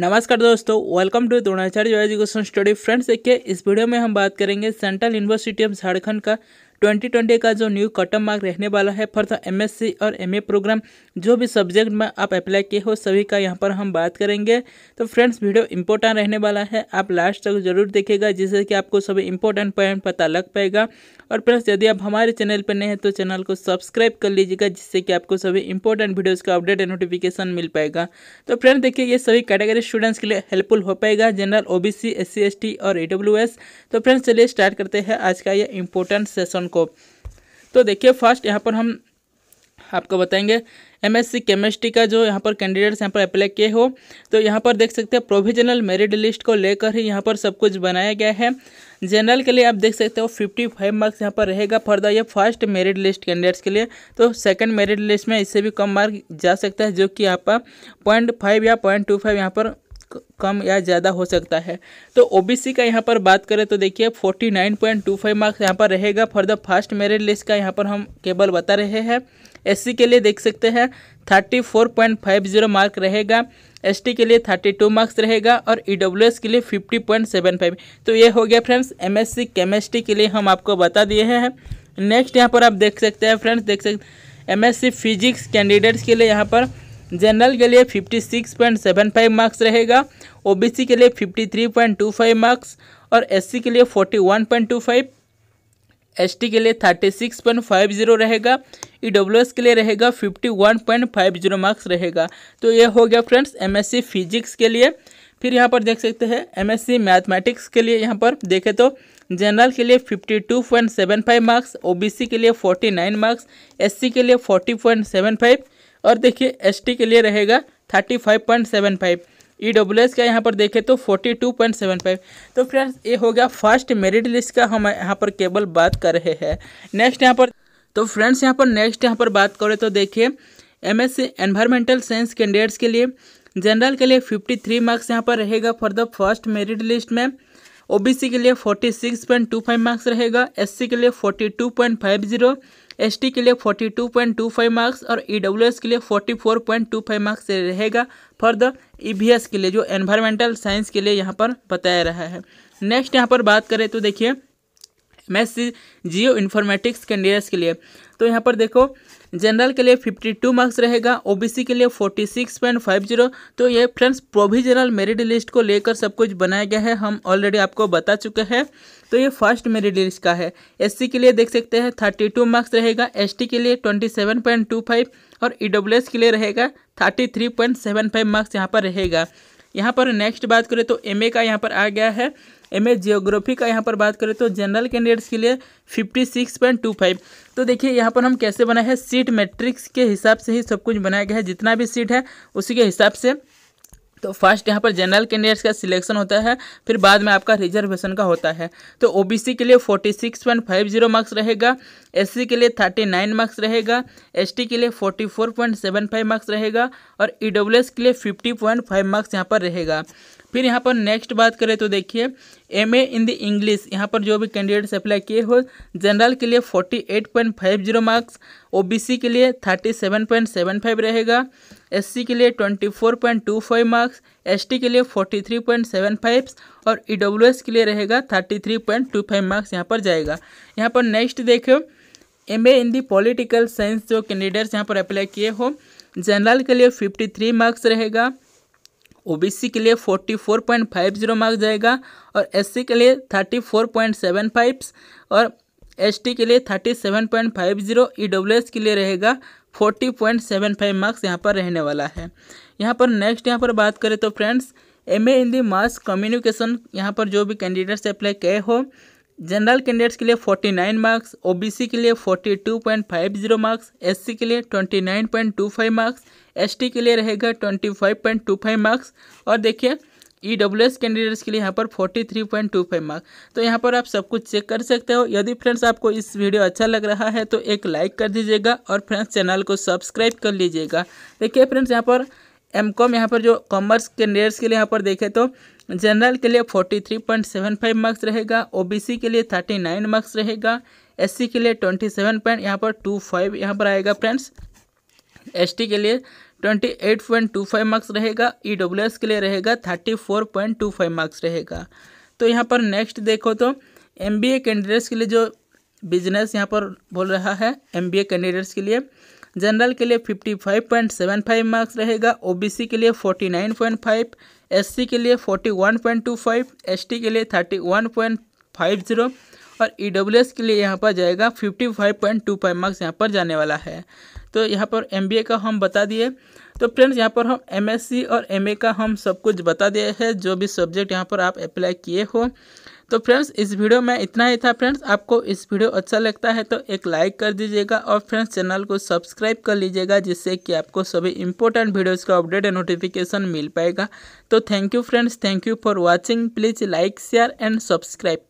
नमस्कार दोस्तों welcome to Dronacharya education study friends देखिए इस वीडियो में हम बात करेंगे सेंट्रल यूनिवर्सिटी ऑफ झारखंड का 2020 का जो न्यू कटम मार्क रहने वाला है फॉर द एमएससी और एमए प्रोग्राम जो भी सब्जेक्ट में आप अप्लाई किए हो सभी का यहाँ पर हम बात करेंगे तो फ्रेंड्स वीडियो इंपॉर्टेंट रहने वाला है आप लास्ट तक जरूर देखेगा जिससे कि आपको सभी इंपॉर्टेंट पॉइंट पता लग पाएगा और फ्रेंड्स यदि आप हमारे चैनल पर नए हैं तो चैनल को सब्सक्राइब कर लीजिएगा जिससे कि आपको सभी इंपॉर्टेंट वीडियोज़ का अपडेट एंड नोटिफिकेशन मिल पाएगा तो फ्रेंड्स देखिए ये सभी कैटेगरी स्टूडेंट्स के लिए हेल्पफुल हो पाएगा जनरल ओबीसी एससी एसटी और ए तो फ्रेंड्स चलिए स्टार्ट करते हैं आज का यह इंपॉर्टेंट सेशन को तो देखिए फर्स्ट यहाँ पर हम आपको बताएंगे एमएससी केमिस्ट्री का जो यहाँ पर कैंडिडेट्स यहाँ पर अप्लाई किए हो तो यहाँ पर देख सकते हैं प्रोविजनल मेरिट लिस्ट को लेकर ही यहाँ पर सब कुछ बनाया गया है जनरल के लिए आप देख सकते हो फिफ्टी फाइव मार्क्स यहाँ पर रहेगा फॉर द ये फर्स्ट मेरिट लिस्ट कैंडिडेट्स के लिए तो सेकंड मेरिट लिस्ट में इससे भी कम मार्क जा सकता है जो कि यहाँ पर पॉइंट फाइव या पॉइंट टू फाइव यहाँ पर कम या ज़्यादा हो सकता है तो ओबीसी का यहाँ पर बात करें तो देखिए forty nine point two five marks यहाँ पर रहेगा for the first merit list का यहाँ पर हम केवल बता रहे हैं एससी के लिए देख सकते हैं thirty four point five zero mark रहेगा एसटी के लिए थर्टी टू मार्क्स रहेगा और ईडब्ल्यूएस e के लिए फिफ्टी पॉइंट सेवन फाइव तो ये हो गया फ्रेंड्स एम एस केमिस्ट्री के लिए हम आपको बता दिए हैं नेक्स्ट यहाँ पर आप देख सकते हैं फ्रेंड्स देख सकते एम एस फिजिक्स कैंडिडेट्स के लिए यहाँ पर जनरल के लिए 56.75 मार्क्स रहेगा ओबीसी के लिए 53.25 मार्क्स और एससी के लिए 41.25 एसटी के लिए 36.50 रहेगा ईडब्ल्यूएस e के लिए रहेगा 51.50 मार्क्स रहेगा तो ये हो गया फ्रेंड्स एमएससी फिजिक्स के लिए फिर यहाँ पर देख सकते हैं एमएससी मैथमेटिक्स के लिए यहाँ पर देखें तो जनरल के लिए 52.75 मार्क्स ओबीसी के लिए 49 मार्क्स एससी के लिए 40.75 और देखिए एसटी के लिए रहेगा thirty five point seven five E W S का यहाँ पर देखें तो forty two point seven five तो फ्रेंड्स ये हो गया फर्स्ट मेरिट लिस्ट का हम यहाँ पर केवल बात कर रहे हैं नेक्स्ट यहाँ पर तो फ्रेंड्स यहाँ पर नेक्स्ट यहाँ पर बात करें तो देखिए M S C environmental science candidates के लिए जनरल के लिए फिफ्टी थ्री मार्क्स यहाँ पर रहेगा for the first merit list में ओबीसी के लिए forty six point two five marks रहेगा एससी के लिए forty two point five zero ST के लिए 42.25 मार्क्स और ईडब्ल्यूएस e के लिए 44.25 मार्क्स रहेगा फॉर द ईवीएस के लिए जो एनवायरमेंटल साइंस के लिए यहाँ पर बताया रहा है नेक्स्ट यहाँ पर बात करें तो देखिए मैथ्स जियो इन्फॉर्मेटिक्स कैंडिडेट्स के लिए तो यहाँ पर देखो जनरल के लिए 52 मार्क्स रहेगा ओबीसी के लिए 46.50 तो ये फ्रेंड्स प्रोविजनल मेरिट लिस्ट को लेकर सब कुछ बनाया गया है हम ऑलरेडी आपको बता चुके हैं तो ये फर्स्ट मेरिट लिस्ट का है एससी के लिए देख सकते हैं 32 मार्क्स रहेगा एसटी के लिए 27.25 और ईडब्ल्यूएस e के लिए रहेगा 33.75 मार्क्स यहाँ पर रहेगा यहाँ पर नेक्स्ट बात करें तो एम का यहाँ पर आ गया है एम ए जियोग्राफी का यहाँ पर बात करें तो जनरल कैंडिडेट्स के लिए fifty six point two five तो देखिए यहाँ पर हम कैसे बनाए हैं सीट मैट्रिक्स के हिसाब से ही सब कुछ बनाया गया है जितना भी सीट है उसी के हिसाब से तो फर्स्ट यहाँ पर जनरल कैंडिडेट्स का सिलेक्शन होता है फिर बाद में आपका रिजर्वेशन का होता है तो ओबीसी के लिए 46.50 मार्क्स रहेगा एससी के लिए 39 मार्क्स रहेगा एसटी के लिए 44.75 मार्क्स रहेगा और ईडब्ल्यूएस e के लिए 50.5 मार्क्स यहाँ पर रहेगा फिर यहाँ पर नेक्स्ट बात करें तो देखिए M A in the English यहाँ पर जो भी कैंडिडेट्स अप्लाई किए हो जनरल के लिए forty eight point five zero marks OBC के लिए thirty seven point seven five रहेगा एससी के लिए twenty four point two five marks ST के लिए forty three point seven five और ईडब्ल्यूएस e के लिए रहेगा thirty three point two five marks यहाँ पर जाएगा यहाँ पर नेक्स्ट देखो M A in the political science जो कैंडिडेट्स यहाँ पर अप्लाई किए हो जनरल के लिए फिफ्टी थ्री मार्क्स रहेगा ओबीसी के लिए forty four point five zero marks जाएगा और एससी के लिए thirty four point seven five और एसटी के लिए thirty seven point five zero E W S के लिए रहेगा forty point seven five marks यहाँ पर रहने वाला है यहाँ पर नेक्स्ट यहाँ पर बात करें तो friends M A in the mass communication यहाँ पर जो भी कैंडिडेट्स अप्लाई किए हो जनरल कैंडिडेट्स के लिए 49 मार्क्स ओबीसी के लिए 42.50 मार्क्स एससी के लिए 29.25 मार्क्स एसटी के लिए रहेगा 25.25 मार्क्स और देखिए ई एस कैंडिडेट्स के लिए यहाँ पर 43.25 मार्क्स तो यहाँ पर आप सब कुछ चेक कर सकते हो यदि फ्रेंड्स आपको इस वीडियो अच्छा लग रहा है तो एक लाइक कर दीजिएगा और फ्रेंड्स चैनल को सब्सक्राइब कर लीजिएगा देखिए फ्रेंड्स यहाँ पर एम कॉम यहाँ पर जो कॉमर्स कैंडिडेट्स के लिए यहाँ पर देखें तो जनरल के लिए forty three point seven five marks रहेगा ओबीसी के लिए थर्टी नाइन मार्क्स रहेगा एससी के लिए ट्वेंटी सेवन पॉइंट यहाँ पर टू फाइव यहाँ पर आएगा फ्रेंड्स एसटी के लिए twenty eight point two five marks रहेगा ईडब्ल्यूएस e के लिए रहेगा thirty four point two five marks रहेगा तो यहाँ पर नेक्स्ट देखो तो एम बी ए कैंडिडेट्स के लिए जो बिजनेस यहाँ पर बोल रहा है एम बी ए कैंडिडेट्स के लिए जनरल के लिए fifty five point seven five marks रहेगा ओबीसी के लिए forty nine point five SC के लिए forty one point two five ST के लिए thirty one point five zero और ई e के लिए यहाँ पर जाएगा fifty five point two five marks यहाँ पर जाने वाला है तो यहाँ पर एम का हम बता दिए तो फ्रेंड्स यहाँ पर हम एम और एम का हम सब कुछ बता दिए है जो भी सब्जेक्ट यहाँ पर आप अप्लाई किए हो तो फ्रेंड्स इस वीडियो में इतना ही था फ्रेंड्स आपको इस वीडियो अच्छा लगता है तो एक लाइक कर दीजिएगा और फ्रेंड्स चैनल को सब्सक्राइब कर लीजिएगा जिससे कि आपको सभी इंपॉर्टेंट वीडियोस का अपडेट एंड नोटिफिकेशन मिल पाएगा तो thank you friends thank you for watching please like share and subscribe